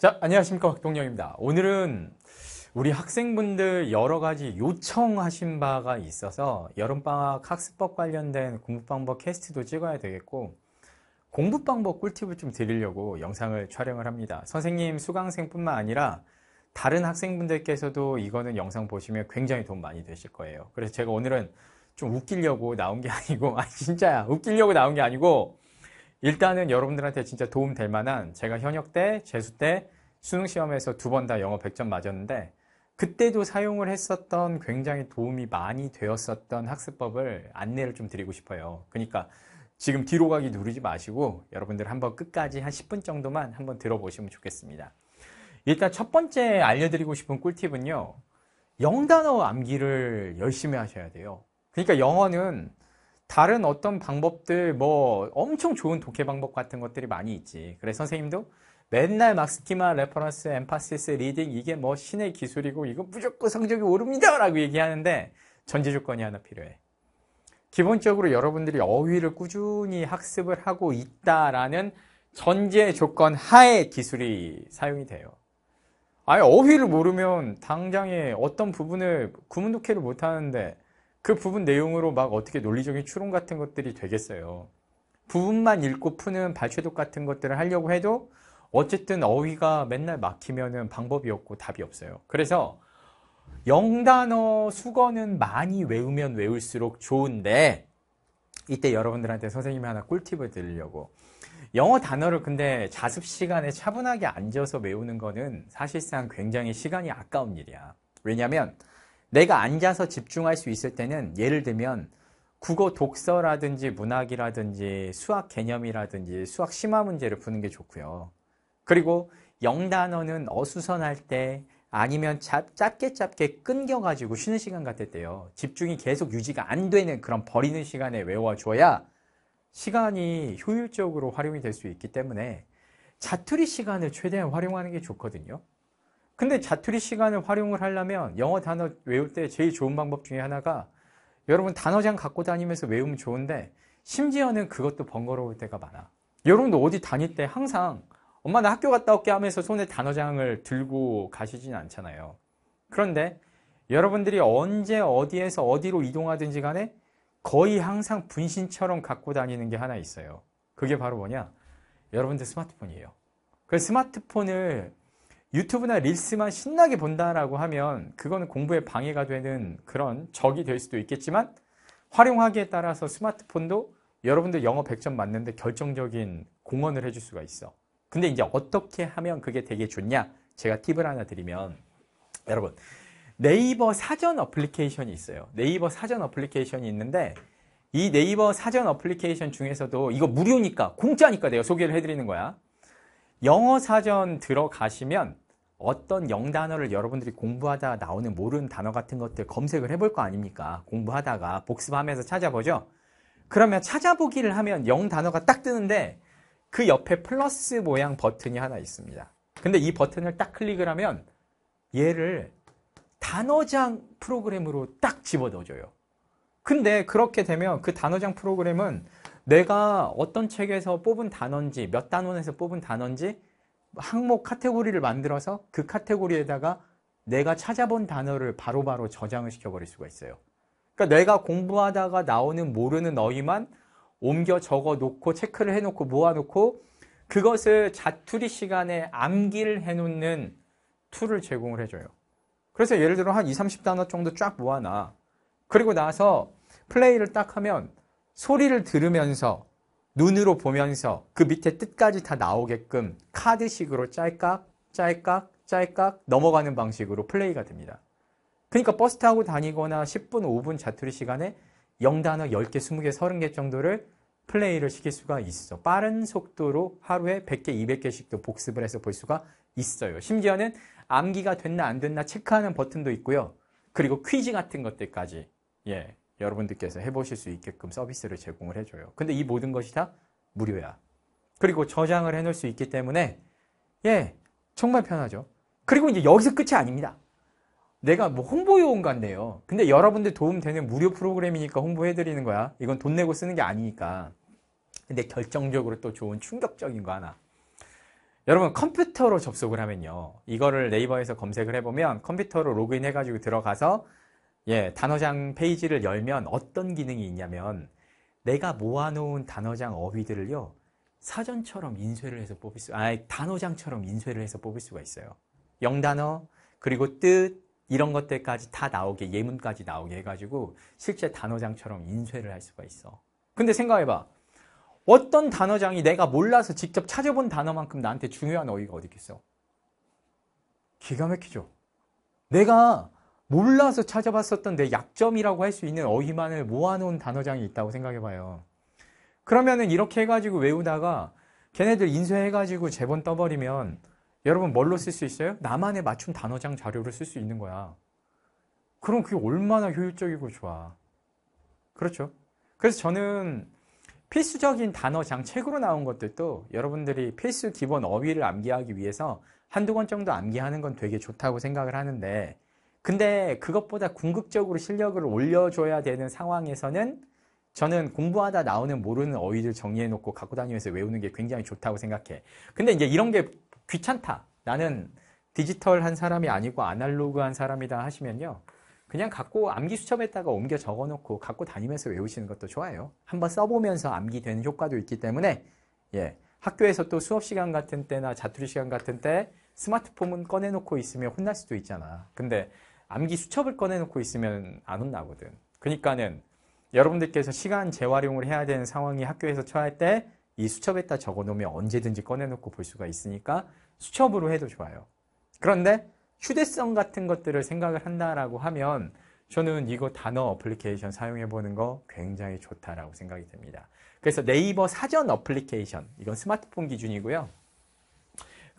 자, 안녕하십니까. 박동영입니다. 오늘은 우리 학생분들 여러 가지 요청하신 바가 있어서 여름방학 학습법 관련된 공부방법 캐스트도 찍어야 되겠고 공부방법 꿀팁을 좀 드리려고 영상을 촬영을 합니다. 선생님, 수강생뿐만 아니라 다른 학생분들께서도 이거는 영상 보시면 굉장히 도움 많이 되실 거예요. 그래서 제가 오늘은 좀 웃기려고 나온 게 아니고 아 진짜야 웃기려고 나온 게 아니고 일단은 여러분들한테 진짜 도움 될 만한 제가 현역 때, 재수 때 수능 시험에서 두 번 다 영어 100점 맞았는데 그때도 사용을 했었던 굉장히 도움이 많이 되었었던 학습법을 안내를 좀 드리고 싶어요. 그러니까 지금 뒤로 가기 누르지 마시고 여러분들 한번 끝까지 한 10분 정도만 한번 들어보시면 좋겠습니다. 일단 첫 번째 알려드리고 싶은 꿀팁은요. 영단어 암기를 열심히 하셔야 돼요. 그러니까 영어는 다른 어떤 방법들 뭐 엄청 좋은 독해 방법 같은 것들이 많이 있지. 그래서 선생님도 맨날 막 스키마, 레퍼런스, 엠파시스, 리딩 이게 뭐 신의 기술이고 이거 무조건 성적이 오릅니다 라고 얘기하는데 전제 조건이 하나 필요해. 기본적으로 여러분들이 어휘를 꾸준히 학습을 하고 있다라는 전제 조건 하에 기술이 사용이 돼요. 아예 어휘를 모르면 당장에 어떤 부분을 구문독해를 못하는데 그 부분 내용으로 막 어떻게 논리적인 추론 같은 것들이 되겠어요. 부분만 읽고 푸는 발췌독 같은 것들을 하려고 해도 어쨌든 어휘가 맨날 막히면은 방법이 없고 답이 없어요. 그래서 영단어 수거는 많이 외우면 외울수록 좋은데 이때 여러분들한테 선생님이 하나 꿀팁을 드리려고 영어 단어를 근데 자습 시간에 차분하게 앉아서 외우는 거는 사실상 굉장히 시간이 아까운 일이야. 왜냐하면 내가 앉아서 집중할 수 있을 때는 예를 들면 국어 독서라든지 문학이라든지 수학 개념이라든지 수학 심화 문제를 푸는 게 좋고요. 그리고 영단어는 어수선할 때 아니면 짧, 짧게 짧게 끊겨가지고 쉬는 시간 같을 때요. 집중이 계속 유지가 안 되는 그런 버리는 시간에 외워줘야 시간이 효율적으로 활용이 될 수 있기 때문에 자투리 시간을 최대한 활용하는 게 좋거든요. 근데 자투리 시간을 활용을 하려면 영어 단어 외울 때 제일 좋은 방법 중에 하나가 여러분 단어장 갖고 다니면서 외우면 좋은데 심지어는 그것도 번거로울 때가 많아. 여러분도 어디 다닐 때 항상 엄마 나 학교 갔다 올게 하면서 손에 단어장을 들고 가시진 않잖아요. 그런데 여러분들이 언제 어디에서 어디로 이동하든지 간에 거의 항상 분신처럼 갖고 다니는 게 하나 있어요. 그게 바로 뭐냐? 여러분들 스마트폰이에요. 그 스마트폰을 유튜브나 릴스만 신나게 본다라고 하면 그거는 공부에 방해가 되는 그런 적이 될 수도 있겠지만 활용하기에 따라서 스마트폰도 여러분들 영어 100점 맞는데 결정적인 공헌을 해줄 수가 있어. 근데 이제 어떻게 하면 그게 되게 좋냐? 제가 팁을 하나 드리면 여러분 네이버 사전 어플리케이션이 있어요. 네이버 사전 어플리케이션이 있는데 이 네이버 사전 어플리케이션 중에서도 이거 무료니까 공짜니까 내가 소개를 해드리는 거야. 영어 사전 들어가시면 어떤 영단어를 여러분들이 공부하다 가 나오는 모르는 단어 같은 것들 검색을 해볼 거 아닙니까? 공부하다가 복습하면서 찾아보죠? 그러면 찾아보기를 하면 영 단어가 딱 뜨는데 그 옆에 플러스 모양 버튼이 하나 있습니다. 근데 이 버튼을 딱 클릭을 하면 얘를 단어장 프로그램으로 딱 집어넣어줘요. 근데 그렇게 되면 그 단어장 프로그램은 내가 어떤 책에서 뽑은 단어인지 몇 단원에서 뽑은 단어인지 항목 카테고리를 만들어서 그 카테고리에다가 내가 찾아본 단어를 바로바로 바로 저장을 시켜버릴 수가 있어요. 그러니까 내가 공부하다가 나오는 모르는 어휘만 옮겨 적어 놓고 체크를 해놓고 모아놓고 그것을 자투리 시간에 암기를 해놓는 툴을 제공을 해줘요. 그래서 예를 들어 한 20, 30단어 정도 쫙 모아놔. 그리고 나서 플레이를 딱 하면 소리를 들으면서 눈으로 보면서 그 밑에 뜻까지 다 나오게끔 카드식으로 짤깍, 짤깍, 짤깍 넘어가는 방식으로 플레이가 됩니다. 그러니까 버스 타고 다니거나 10분, 5분 자투리 시간에 0단어 10개, 20개, 30개 정도를 플레이를 시킬 수가 있어. 빠른 속도로 하루에 100개, 200개씩도 복습을 해서 볼 수가 있어요. 심지어는 암기가 됐나 안 됐나 체크하는 버튼도 있고요. 그리고 퀴즈 같은 것들까지. 예. 여러분들께서 해보실 수 있게끔 서비스를 제공을 해줘요. 근데 이 모든 것이 다 무료야. 그리고 저장을 해놓을 수 있기 때문에 예, 정말 편하죠. 그리고 이제 여기서 끝이 아닙니다. 내가 뭐 홍보요원 같네요. 근데 여러분들 도움되는 무료 프로그램이니까 홍보해드리는 거야. 이건 돈 내고 쓰는 게 아니니까. 근데 결정적으로 또 좋은 충격적인 거 하나. 여러분 컴퓨터로 접속을 하면요. 이거를 네이버에서 검색을 해보면 컴퓨터로 로그인해가지고 들어가서 예, 단어장 페이지를 열면 어떤 기능이 있냐면 내가 모아놓은 단어장 어휘들을요 사전처럼 인쇄를 해서 뽑을 수, 아 단어장처럼 인쇄를 해서 뽑을 수가 있어요. 영단어 그리고 뜻 이런 것들까지 다 나오게 예문까지 나오게 해가지고 실제 단어장처럼 인쇄를 할 수가 있어. 근데 생각해봐. 어떤 단어장이 내가 몰라서 직접 찾아본 단어만큼 나한테 중요한 어휘가 어디 있겠어? 기가 막히죠. 내가 몰라서 찾아봤었던 내 약점이라고 할 수 있는 어휘만을 모아놓은 단어장이 있다고 생각해봐요. 그러면은 이렇게 해가지고 외우다가 걔네들 인쇄해가지고 제본 떠버리면 여러분 뭘로 쓸 수 있어요? 나만의 맞춤 단어장 자료를 쓸 수 있는 거야. 그럼 그게 얼마나 효율적이고 좋아. 그렇죠? 그래서 저는 필수적인 단어장 책으로 나온 것들도 여러분들이 필수 기본 어휘를 암기하기 위해서 한두 권 정도 암기하는 건 되게 좋다고 생각을 하는데 근데 그것보다 궁극적으로 실력을 올려줘야 되는 상황에서는 저는 공부하다 나오는 모르는 어휘를 정리해놓고 갖고 다니면서 외우는 게 굉장히 좋다고 생각해. 근데 이제 이런 게 귀찮다. 나는 디지털 한 사람이 아니고 아날로그 한 사람이다 하시면요. 그냥 갖고 암기 수첩에다가 옮겨 적어놓고 갖고 다니면서 외우시는 것도 좋아요. 한번 써보면서 암기되는 효과도 있기 때문에 예, 학교에서 또 수업 시간 같은 때나 자투리 시간 같은 때 스마트폰은 꺼내놓고 있으면 혼날 수도 있잖아. 근데 암기 수첩을 꺼내놓고 있으면 안 혼나거든. 그러니까는 여러분들께서 시간 재활용을 해야 되는 상황이 학교에서 처할 때 이 수첩에다 적어놓으면 언제든지 꺼내놓고 볼 수가 있으니까 수첩으로 해도 좋아요. 그런데 휴대성 같은 것들을 생각을 한다라고 하면 저는 이거 단어 어플리케이션 사용해보는 거 굉장히 좋다라고 생각이 듭니다 그래서 네이버 사전 어플리케이션, 이건 스마트폰 기준이고요.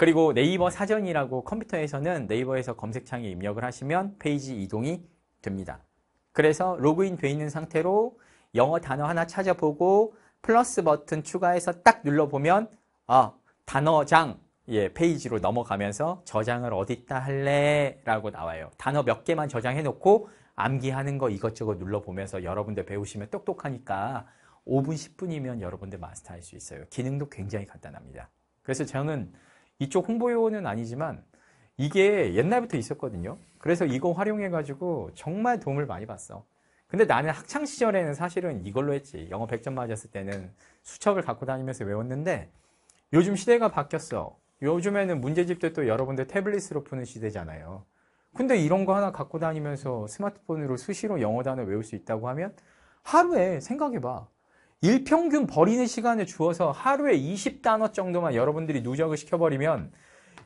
그리고 네이버 사전이라고 컴퓨터에서는 네이버에서 검색창에 입력을 하시면 페이지 이동이 됩니다. 그래서 로그인 돼 있는 상태로 영어 단어 하나 찾아보고 플러스 버튼 추가해서 딱 눌러보면 아 단어장 예, 페이지로 넘어가면서 저장을 어디다 할래? 라고 나와요. 단어 몇 개만 저장해놓고 암기하는 거 이것저것 눌러보면서 여러분들 배우시면 똑똑하니까 5분, 10분이면 여러분들 마스터할 수 있어요. 기능도 굉장히 간단합니다. 그래서 저는 이쪽 홍보요원은 아니지만 이게 옛날부터 있었거든요. 그래서 이거 활용해가지고 정말 도움을 많이 받았어. 근데 나는 학창 시절에는 사실은 이걸로 했지. 영어 100점 맞았을 때는 수첩을 갖고 다니면서 외웠는데 요즘 시대가 바뀌었어. 요즘에는 문제집도 또 여러분들 태블릿으로 푸는 시대잖아요. 근데 이런 거 하나 갖고 다니면서 스마트폰으로 수시로 영어 단어 외울 수 있다고 하면 하루에 생각해봐. 일평균 버리는 시간을 주어서 하루에 20단어 정도만 여러분들이 누적을 시켜버리면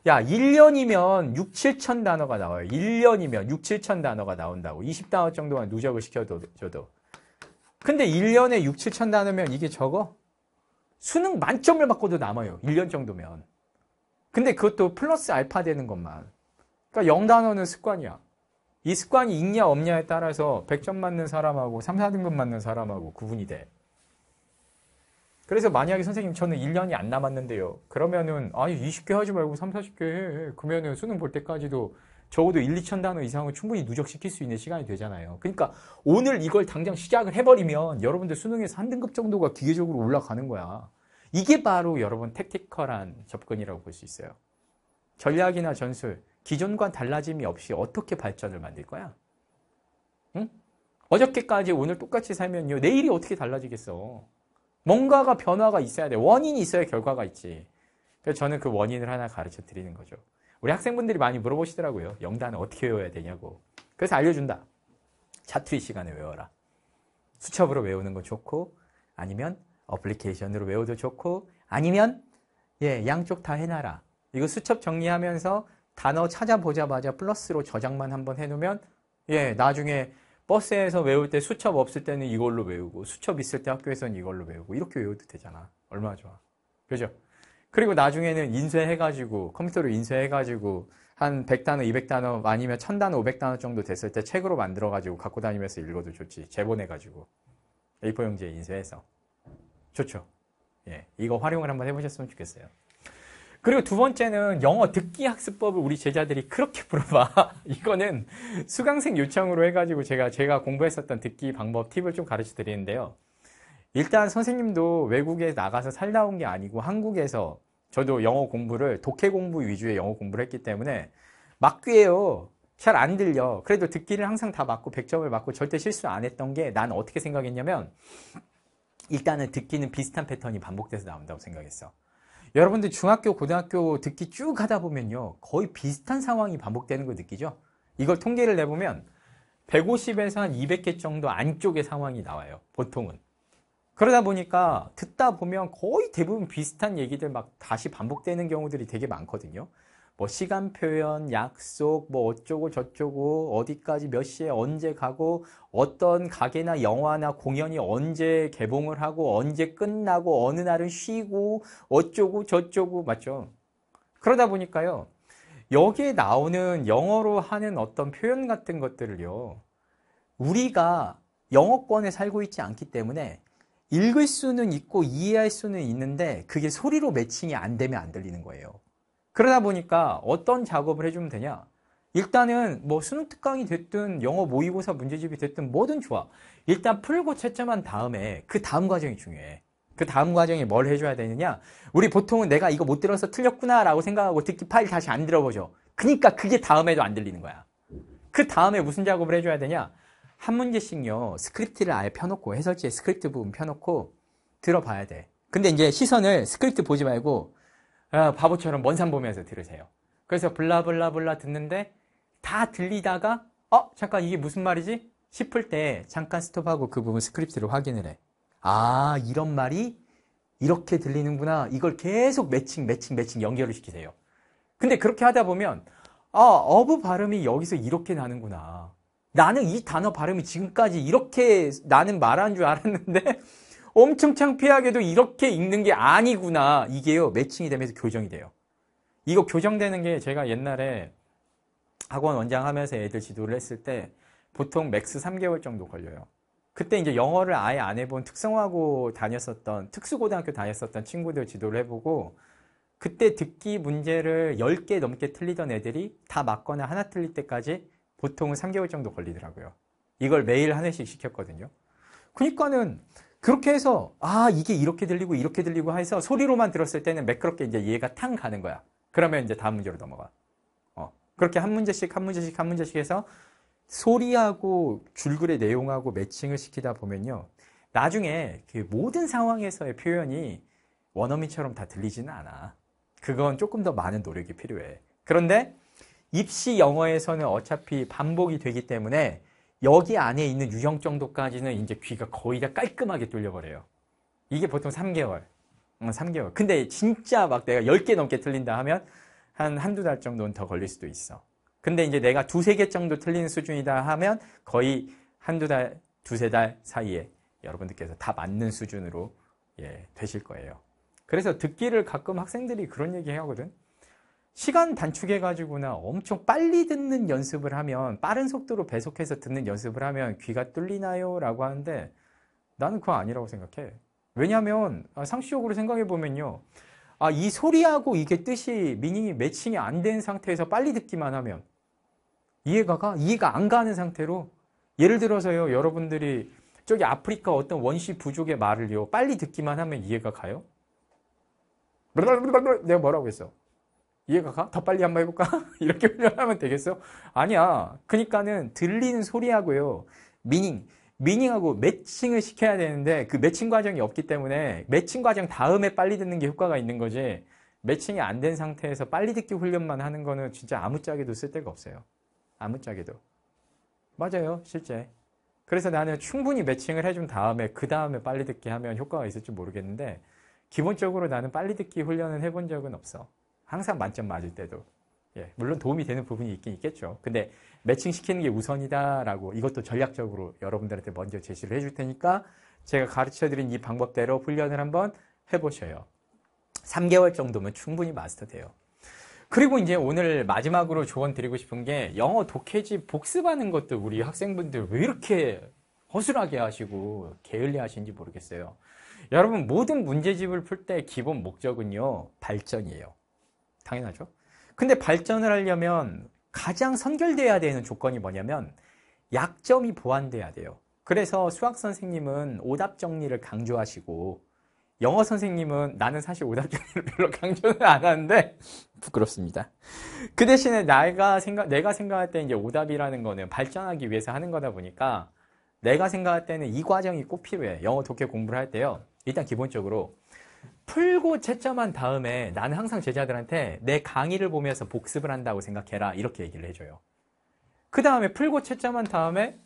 야 1년이면 6, 7천 단어가 나와요. 1년이면 6, 7천 단어가 나온다고. 20단어 정도만 누적을 시켜줘도. 근데 1년에 6, 7천 단어면 이게 적어? 수능 만점을 맞고도 남아요. 1년 정도면. 근데 그것도 플러스 알파 되는 것만. 그러니까 0단어는 습관이야. 이 습관이 있냐 없냐에 따라서 100점 맞는 사람하고 3, 4등급 맞는 사람하고 구분이 돼. 그래서 만약에 선생님 저는 1년이 안 남았는데요. 그러면은 아니 20개 하지 말고 3, 40개 해. 그러면은 수능 볼 때까지도 적어도 1, 2천 단어 이상은 충분히 누적시킬 수 있는 시간이 되잖아요. 그러니까 오늘 이걸 당장 시작을 해버리면 여러분들 수능에서 한 등급 정도가 기계적으로 올라가는 거야. 이게 바로 여러분 택티컬한 접근이라고 볼 수 있어요. 전략이나 전술, 기존과 달라짐이 없이 어떻게 발전을 만들 거야? 응? 어저께까지 오늘 똑같이 살면요. 내일이 어떻게 달라지겠어? 뭔가가 변화가 있어야 돼. 원인이 있어야 결과가 있지. 그래서 저는 그 원인을 하나 가르쳐 드리는 거죠. 우리 학생분들이 많이 물어보시더라고요. 영단을 어떻게 외워야 되냐고. 그래서 알려준다. 자투리 시간에 외워라. 수첩으로 외우는 거 좋고, 아니면 어플리케이션으로 외워도 좋고, 아니면 예 양쪽 다 해놔라. 이거 수첩 정리하면서 단어 찾아보자마자 플러스로 저장만 한번 해놓으면 예 나중에 버스에서 외울 때 수첩 없을 때는 이걸로 외우고 수첩 있을 때 학교에서는 이걸로 외우고 이렇게 외워도 되잖아. 얼마나 좋아. 그죠? 그리고 나중에는 인쇄해가지고 컴퓨터로 인쇄해가지고 한 100단어, 200단어 아니면 1000단어, 500단어 정도 됐을 때 책으로 만들어가지고 갖고 다니면서 읽어도 좋지. 재본해가지고. A4용지에 인쇄해서. 좋죠. 예. 이거 활용을 한번 해보셨으면 좋겠어요. 그리고 두 번째는 영어 듣기 학습법을 우리 제자들이 그렇게 물어봐. 이거는 수강생 요청으로 해가지고 제가 제가 공부했었던 듣기 방법 팁을 좀 가르쳐 드리는데요. 일단 선생님도 외국에 나가서 살다 온 게 아니고 한국에서 저도 영어 공부를 독해 공부 위주의 영어 공부를 했기 때문에 막귀예요. 잘 안 들려. 그래도 듣기를 항상 다 맞고 100점을 맞고 절대 실수 안 했던 게 난 어떻게 생각했냐면 일단은 듣기는 비슷한 패턴이 반복돼서 나온다고 생각했어. 여러분들 중학교, 고등학교 듣기 쭉 하다 보면요. 거의 비슷한 상황이 반복되는 거 느끼죠? 이걸 통계를 내보면 150에서 한 200개 정도 안쪽의 상황이 나와요. 보통은. 그러다 보니까 듣다 보면 거의 대부분 비슷한 얘기들 막 다시 반복되는 경우들이 되게 많거든요. 뭐 시간 표현, 약속, 뭐 어쩌고 저쩌고 어디까지 몇 시에 언제 가고 어떤 가게나 영화나 공연이 언제 개봉을 하고 언제 끝나고 어느 날은 쉬고 어쩌고 저쩌고 맞죠? 그러다 보니까요. 여기에 나오는 영어로 하는 어떤 표현 같은 것들을요. 우리가 영어권에 살고 있지 않기 때문에 읽을 수는 있고 이해할 수는 있는데 그게 소리로 매칭이 안 되면 안 들리는 거예요. 그러다 보니까 어떤 작업을 해주면 되냐? 일단은 뭐 수능 특강이 됐든 영어 모의고사 문제집이 됐든 뭐든 좋아. 일단 풀고 채점한 다음에 그 다음 과정이 중요해. 그 다음 과정에 뭘 해줘야 되느냐? 우리 보통은 내가 이거 못 들어서 틀렸구나라고 생각하고 듣기 파일 다시 안 들어보죠. 그니까 그게 다음에도 안 들리는 거야. 그 다음에 무슨 작업을 해줘야 되냐? 한 문제씩요. 스크립트를 아예 펴놓고 해설지에 스크립트 부분 펴놓고 들어봐야 돼. 근데 이제 시선을 스크립트 보지 말고 어, 바보처럼 먼산 보면서 들으세요. 그래서 블라블라블라 듣는데 다 들리다가 어 잠깐 이게 무슨 말이지 싶을 때 잠깐 스톱하고 그 부분 스크립트를 확인을 해. 아 이런 말이 이렇게 들리는구나. 이걸 계속 매칭 매칭 매칭 연결을 시키세요. 근데 그렇게 하다 보면 아 어브 발음이 여기서 이렇게 나는구나. 나는 이 단어 발음이 지금까지 이렇게 나는 말한 줄 알았는데 엄청 창피하게도 이렇게 읽는 게 아니구나. 이게요, 매칭이 되면서 교정이 돼요. 이거 교정되는 게 제가 옛날에 학원 원장 하면서 애들 지도를 했을 때 보통 맥스 3개월 정도 걸려요. 그때 이제 영어를 아예 안 해본 특성화고 다녔었던, 특수고등학교 다녔었던 친구들 지도를 해보고 그때 듣기 문제를 10개 넘게 틀리던 애들이 다 맞거나 하나 틀릴 때까지 보통은 3개월 정도 걸리더라고요. 이걸 매일 하나씩 시켰거든요. 그니까는 그렇게 해서 아 이게 이렇게 들리고 이렇게 들리고 해서 소리로만 들었을 때는 매끄럽게 이제 이해가 탕 가는 거야. 그러면 이제 다음 문제로 넘어가. 어, 그렇게 한 문제씩 한 문제씩 한 문제씩 해서 소리하고 줄글의 내용하고 매칭을 시키다 보면요. 나중에 그 모든 상황에서의 표현이 원어민처럼 다 들리지는 않아. 그건 조금 더 많은 노력이 필요해. 그런데 입시 영어에서는 어차피 반복이 되기 때문에 여기 안에 있는 유형 정도까지는 이제 귀가 거의 다 깔끔하게 뚫려버려요. 이게 보통 3개월. 음, 어, 3개월. 근데 진짜 막 내가 10개 넘게 틀린다 하면 한 한두 달 정도는 더 걸릴 수도 있어. 근데 이제 내가 두세 개 정도 틀리는 수준이다 하면 거의 한두 달, 두세 달 사이에 여러분들께서 다 맞는 수준으로 예, 되실 거예요. 그래서 듣기를 가끔 학생들이 그런 얘기 하거든. 시간 단축해가지고나 엄청 빨리 듣는 연습을 하면 빠른 속도로 배속해서 듣는 연습을 하면 귀가 뚫리나요? 라고 하는데 나는 그거 아니라고 생각해. 왜냐하면 아, 상식적으로 생각해보면요. 아, 이 소리하고 이게 뜻이 미닝이 매칭이 안 된 상태에서 빨리 듣기만 하면 이해가 가? 이해가 안 가는 상태로 예를 들어서요. 여러분들이 저기 아프리카 어떤 원시 부족의 말을요. 빨리 듣기만 하면 이해가 가요? 내가 뭐라고 했어? 이해가 가? 더 빨리 한번 해볼까? 이렇게 훈련하면 되겠어? 아니야. 그러니까는 들리는 소리하고요. 미닝. 미닝하고 매칭을 시켜야 되는데 그 매칭 과정이 없기 때문에 매칭 과정 다음에 빨리 듣는 게 효과가 있는 거지 매칭이 안 된 상태에서 빨리 듣기 훈련만 하는 거는 진짜 아무짝에도 쓸데가 없어요. 아무짝에도. 맞아요. 실제. 그래서 나는 충분히 매칭을 해준 다음에 그 다음에 빨리 듣기 하면 효과가 있을지 모르겠는데 기본적으로 나는 빨리 듣기 훈련은 해본 적은 없어. 항상 만점 맞을 때도. 예, 물론 도움이 되는 부분이 있긴 있겠죠. 근데 매칭시키는 게 우선이다라고 이것도 전략적으로 여러분들한테 먼저 제시를 해줄 테니까 제가 가르쳐드린 이 방법대로 훈련을 한번 해보셔요. 3개월 정도면 충분히 마스터 돼요. 그리고 이제 오늘 마지막으로 조언 드리고 싶은 게 영어 독해지 복습하는 것도 우리 학생분들 왜 이렇게 허술하게 하시고 게을리 하시는지 모르겠어요. 여러분 모든 문제집을 풀 때 기본 목적은요 발전이에요. 당연하죠. 근데 발전을 하려면 가장 선결돼야 되는 조건이 뭐냐면 약점이 보완돼야 돼요. 그래서 수학 선생님은 오답 정리를 강조하시고 영어 선생님은 나는 사실 오답 정리를 별로 강조는 안 하는데 부끄럽습니다. 그 대신에 내가 생각 내가 생각할 때 이제 오답이라는 거는 발전하기 위해서 하는 거다 보니까 내가 생각할 때는 이 과정이 꼭 필요해. 영어 독해 공부를 할 때요. 일단 기본적으로 풀고 채점한 다음에 나는 항상 제자들한테 내 강의를 보면서 복습을 한다고 생각해라 이렇게 얘기를 해줘요. 그 다음에 풀고 채점한 다음에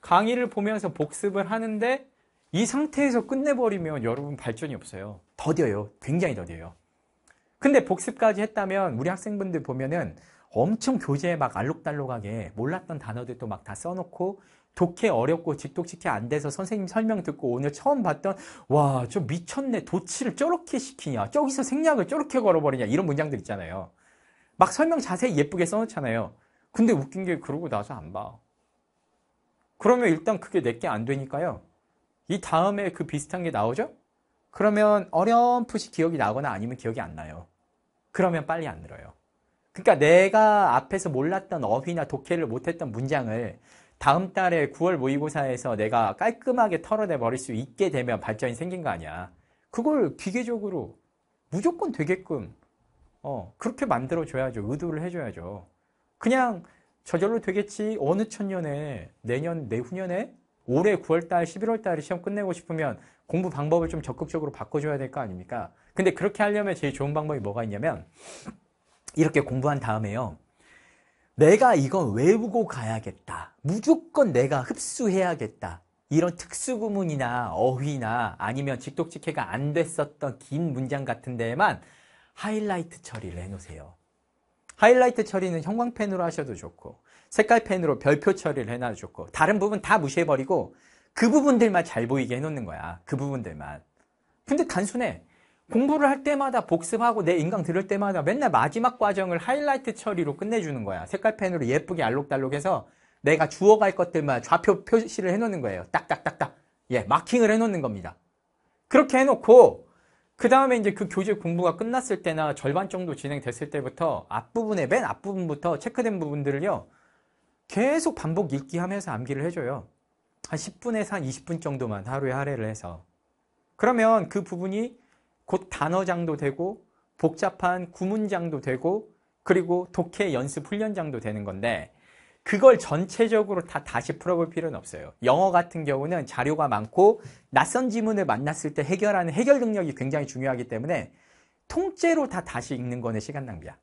강의를 보면서 복습을 하는데 이 상태에서 끝내버리면 여러분 발전이 없어요. 더뎌요. 굉장히 더뎌요. 근데 복습까지 했다면 우리 학생분들 보면은 엄청 교재에 막 알록달록하게 몰랐던 단어들도 막 다 써놓고 독해 어렵고 직독시켜안 돼서 선생님 설명 듣고 오늘 처음 봤던 와 저 미쳤네 도치를 저렇게 시키냐 저기서 생략을 저렇게 걸어버리냐 이런 문장들 있잖아요 막 설명 자세히 예쁘게 써놓잖아요 근데 웃긴 게 그러고 나서 안 봐 그러면 일단 그게 내게 안 되니까요 이 다음에 그 비슷한 게 나오죠 그러면 어렴풋이 기억이 나거나 아니면 기억이 안 나요 그러면 빨리 안 늘어요 그러니까 내가 앞에서 몰랐던 어휘나 독해를 못했던 문장을 다음 달에 9월 모의고사에서 내가 깔끔하게 털어내 버릴 수 있게 되면 발전이 생긴 거 아니야. 그걸 기계적으로 무조건 되게끔 어, 그렇게 만들어줘야죠. 의도를 해줘야죠. 그냥 저절로 되겠지. 어느 천년에 내년, 내후년에 올해 9월달, 11월달에 시험 끝내고 싶으면 공부 방법을 좀 적극적으로 바꿔줘야 될 거 아닙니까? 근데 그렇게 하려면 제일 좋은 방법이 뭐가 있냐면 이렇게 공부한 다음에요. 내가 이건 외우고 가야겠다. 무조건 내가 흡수해야겠다. 이런 특수구문이나 어휘나 아니면 직독직해가 안 됐었던 긴 문장 같은 데에만 하이라이트 처리를 해놓으세요. 하이라이트 처리는 형광펜으로 하셔도 좋고 색깔펜으로 별표 처리를 해놔도 좋고 다른 부분 다 무시해버리고 그 부분들만 잘 보이게 해놓는 거야. 그 부분들만. 근데 단순해. 공부를 할 때마다 복습하고 내 인강 들을 때마다 맨날 마지막 과정을 하이라이트 처리로 끝내주는 거야. 색깔펜으로 예쁘게 알록달록해서 내가 주워갈 것들만 좌표 표시를 해놓는 거예요. 딱딱딱딱. 예, 마킹을 해놓는 겁니다. 그렇게 해놓고 그 다음에 이제 그 교재 공부가 끝났을 때나 절반 정도 진행됐을 때부터 앞부분에 맨 앞부분부터 체크된 부분들을요. 계속 반복 읽기 하면서 암기를 해줘요. 한 10분에서 한 20분 정도만 하루에 할애를 해서. 그러면 그 부분이 곧 단어장도 되고 복잡한 구문장도 되고 그리고 독해 연습 훈련장도 되는 건데 그걸 전체적으로 다 다시 풀어볼 필요는 없어요. 영어 같은 경우는 자료가 많고 낯선 지문을 만났을 때 해결하는 해결 능력이 굉장히 중요하기 때문에 통째로 다 다시 읽는 거는 시간 낭비야.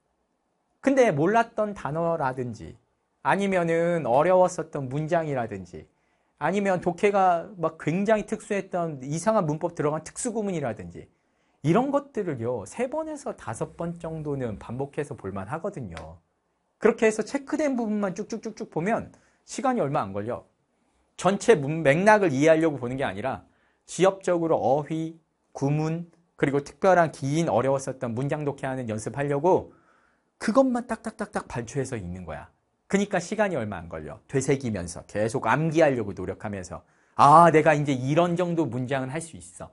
근데 몰랐던 단어라든지 아니면은 어려웠었던 문장이라든지 아니면 독해가 막 굉장히 특수했던 이상한 문법 들어간 특수구문이라든지 이런 것들을요, 세 번에서 다섯 번 정도는 반복해서 볼만 하거든요. 그렇게 해서 체크된 부분만 쭉쭉쭉쭉 보면 시간이 얼마 안 걸려. 전체 맥락을 이해하려고 보는 게 아니라 지엽적으로 어휘, 구문, 그리고 특별한 긴 어려웠었던 문장 독해하는 연습하려고 그것만 딱딱딱딱 발췌해서 읽는 거야. 그러니까 시간이 얼마 안 걸려. 되새기면서 계속 암기하려고 노력하면서 아, 내가 이제 이런 정도 문장은 할 수 있어.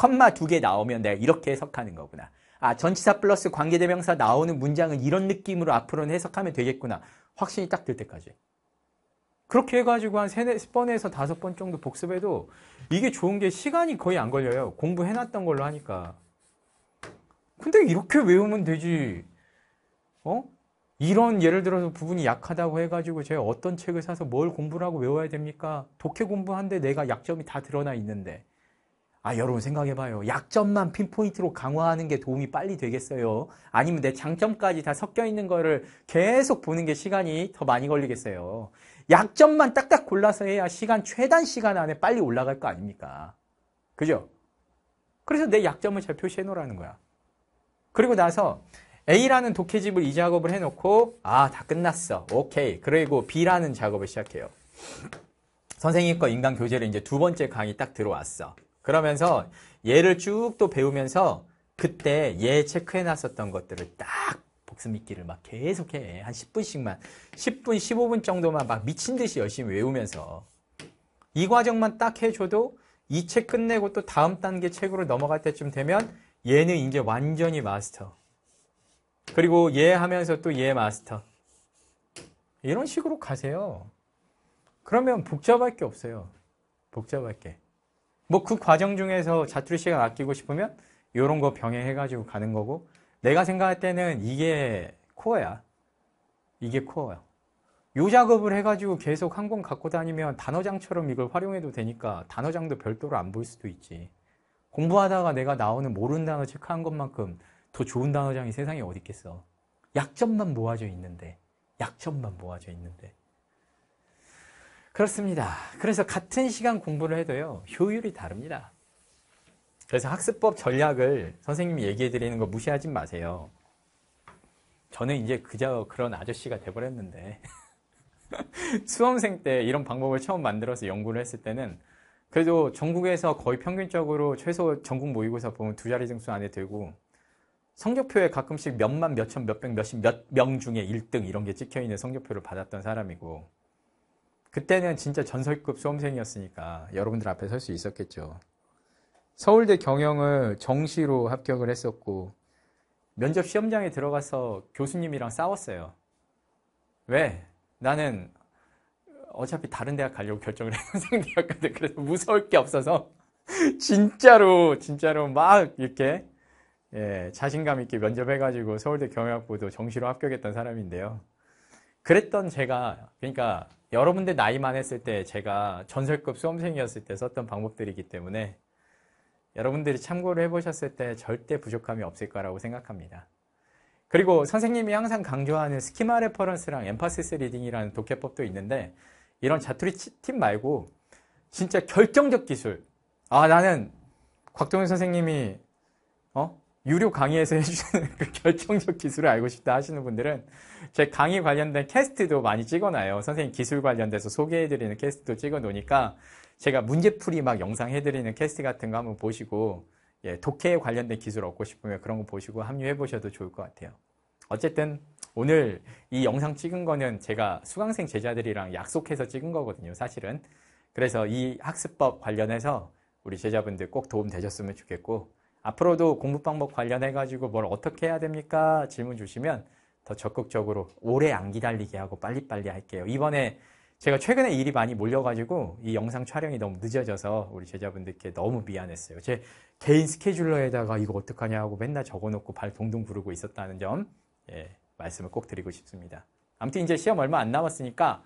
컴마 두 개 나오면 내가 이렇게 해석하는 거구나. 아, 전치사 플러스 관계대명사 나오는 문장은 이런 느낌으로 앞으로는 해석하면 되겠구나. 확신이 딱 들 때까지. 그렇게 해가지고 한 3, 4번에서 5번 정도 복습해도 이게 좋은 게 시간이 거의 안 걸려요. 공부해놨던 걸로 하니까. 근데 이렇게 외우면 되지. 어? 이런 예를 들어서 부분이 약하다고 해가지고 제가 어떤 책을 사서 뭘 공부를 하고 외워야 됩니까? 독해 공부한데 내가 약점이 다 드러나 있는데. 아, 여러분 생각해봐요. 약점만 핀포인트로 강화하는 게 도움이 빨리 되겠어요? 아니면 내 장점까지 다 섞여 있는 거를 계속 보는 게 시간이 더 많이 걸리겠어요. 약점만 딱딱 골라서 해야 시간, 최단 시간 안에 빨리 올라갈 거 아닙니까? 그죠? 그래서 내 약점을 잘 표시해 놓으라는 거야. 그리고 나서 A라는 독해집을 이 작업을 해놓고, 아, 다 끝났어. 오케이. 그리고 B라는 작업을 시작해요. 선생님 거 인간 교재를 이제 두 번째 강의 딱 들어왔어. 그러면서 얘를 쭉 또 배우면서 그때 얘 예 체크해 놨었던 것들을 딱 복습 읽기를 막 계속해. 한 10분씩만. 10분, 15분 정도만 막 미친 듯이 열심히 외우면서 이 과정만 딱 해줘도 이 책 끝내고 또 다음 단계 책으로 넘어갈 때쯤 되면 얘는 이제 완전히 마스터. 그리고 얘 예 하면서 또얘 예 마스터. 이런 식으로 가세요. 그러면 복잡할 게 없어요. 복잡할 게. 뭐그 과정 중에서 자투리 씨가 아끼고 싶으면 이런 거 병행해가지고 가는 거고 내가 생각할 때는 이게 코어야. 이게 코어야. 요 작업을 해가지고 계속 항공 갖고 다니면 단어장처럼 이걸 활용해도 되니까 단어장도 별도로 안 볼 수도 있지. 공부하다가 내가 나오는 모르는 단어 체크한 것만큼 더 좋은 단어장이 세상에 어디 있겠어. 약점만 모아져 있는데. 약점만 모아져 있는데. 그렇습니다. 그래서 같은 시간 공부를 해도요, 효율이 다릅니다. 그래서 학습법 전략을 선생님이 얘기해 드리는 거 무시하지 마세요. 저는 이제 그저 그런 아저씨가 돼버렸는데. 수험생 때 이런 방법을 처음 만들어서 연구를 했을 때는 그래도 전국에서 거의 평균적으로 최소 전국 모의고사 보면 두 자리 등수 안에 들고 성적표에 가끔씩 몇만, 몇천, 몇백, 몇십, 몇 명 중에 1등 이런 게 찍혀있는 성적표를 받았던 사람이고 그때는 진짜 전설급 수험생이었으니까 여러분들 앞에 설 수 있었겠죠. 서울대 경영을 정시로 합격을 했었고 면접 시험장에 들어가서 교수님이랑 싸웠어요. 왜? 나는 어차피 다른 대학 가려고 결정을 했는 상대였거든. 그래서 무서울 게 없어서 진짜로 진짜로 막 이렇게 예, 자신감 있게 면접해가지고 서울대 경영학부도 정시로 합격했던 사람인데요. 그랬던 제가 그러니까 여러분들 나이만 했을 때 제가 전설급 수험생이었을 때 썼던 방법들이기 때문에 여러분들이 참고를 해보셨을 때 절대 부족함이 없을 거라고 생각합니다. 그리고 선생님이 항상 강조하는 스키마 레퍼런스랑 엠파시스 리딩이라는 독해법도 있는데 이런 자투리 팁 말고 진짜 결정적 기술 아 나는 곽동현 선생님이 어? 유료 강의에서 해주시는 그 결정적 기술을 알고 싶다 하시는 분들은 제 강의 관련된 캐스트도 많이 찍어놔요. 선생님 기술 관련돼서 소개해드리는 캐스트도 찍어놓으니까 제가 문제풀이 막 영상 해드리는 캐스트 같은 거 한번 보시고 예, 독해에 관련된 기술 얻고 싶으면 그런 거 보시고 합류해 보셔도 좋을 것 같아요. 어쨌든 오늘 이 영상 찍은 거는 제가 수강생 제자들이랑 약속해서 찍은 거거든요. 사실은. 그래서 이 학습법 관련해서 우리 제자분들 꼭 도움 되셨으면 좋겠고 앞으로도 공부 방법 관련해 가지고 뭘 어떻게 해야 됩니까? 질문 주시면 더 적극적으로 오래 안 기다리게 하고 빨리빨리 할게요. 이번에 제가 최근에 일이 많이 몰려가지고 이 영상 촬영이 너무 늦어져서 우리 제자분들께 너무 미안했어요. 제 개인 스케줄러에다가 이거 어떡하냐 하고 맨날 적어놓고 발 동동 구르고 있었다는 점 예, 말씀을 꼭 드리고 싶습니다. 아무튼 이제 시험 얼마 안 남았으니까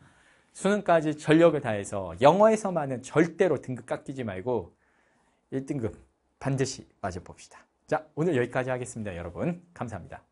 수능까지 전력을 다해서 영어에서만은 절대로 등급 깎이지 말고 1등급 반드시 마주 봅시다. 자, 오늘 여기까지 하겠습니다. 여러분, 감사합니다.